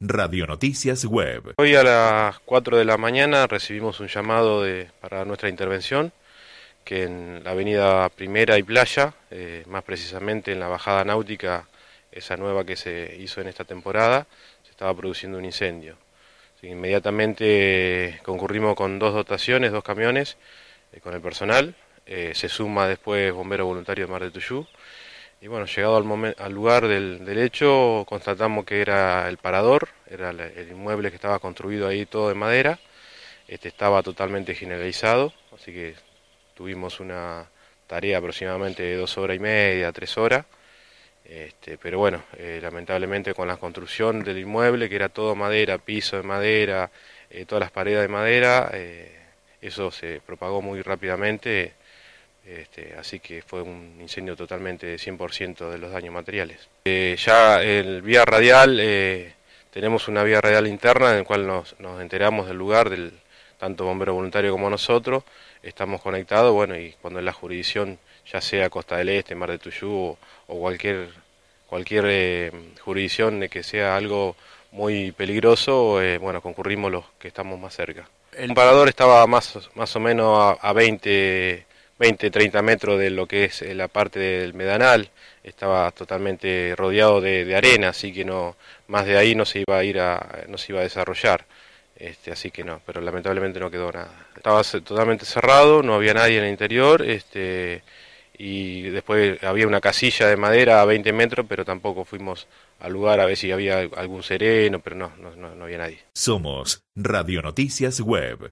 Radio Noticias Web. Hoy a las 4 de la mañana recibimos un llamado para nuestra intervención que en la avenida Primera y Playa, eh, más precisamente en la bajada náutica, esa nueva que se hizo en esta temporada, se estaba produciendo un incendio. inmediatamente eh, concurrimos con dos dotaciones, dos camiones, eh, con el personal. se suma después Bombero Voluntario de Mar de Tuyú y bueno, llegado al, lugar del, hecho, constatamos que era el parador, era el inmueble que estaba construido ahí todo de madera, este, estaba totalmente generalizado, así que tuvimos una tarea aproximadamente de dos horas y media, tres horas, este, pero bueno, eh, lamentablemente con la construcción del inmueble, que era todo madera, piso de madera, eh, todas las paredes de madera, eh, eso se propagó muy rápidamente este, así que fue un incendio totalmente de 100% de los daños materiales. Eh, ya el vía radial, eh, tenemos una vía radial interna en la cual nos, enteramos del lugar, del tanto bombero voluntario como nosotros, estamos conectados, bueno, y cuando la jurisdicción, ya sea Costa del Este, Mar de Tuyú o, cualquier, cualquier eh, jurisdicción jurisdicción que sea algo muy peligroso, bueno, concurrimos los que estamos más cerca. El parador estaba más, más o menos a, a 20 20, 30 metros de lo que es eh, la parte del Medanal, estaba totalmente rodeado de, arena, así que no más de ahí no se iba a ir a, no se iba a desarrollar. Este, así que no, pero lamentablemente no quedó nada. Estaba totalmente cerrado, no había nadie en el interior, este, y después había una casilla de madera a 20 metros, pero tampoco fuimos al lugar a ver si había algún sereno, pero no, no, no había nadie. Somos Radio Noticias Web.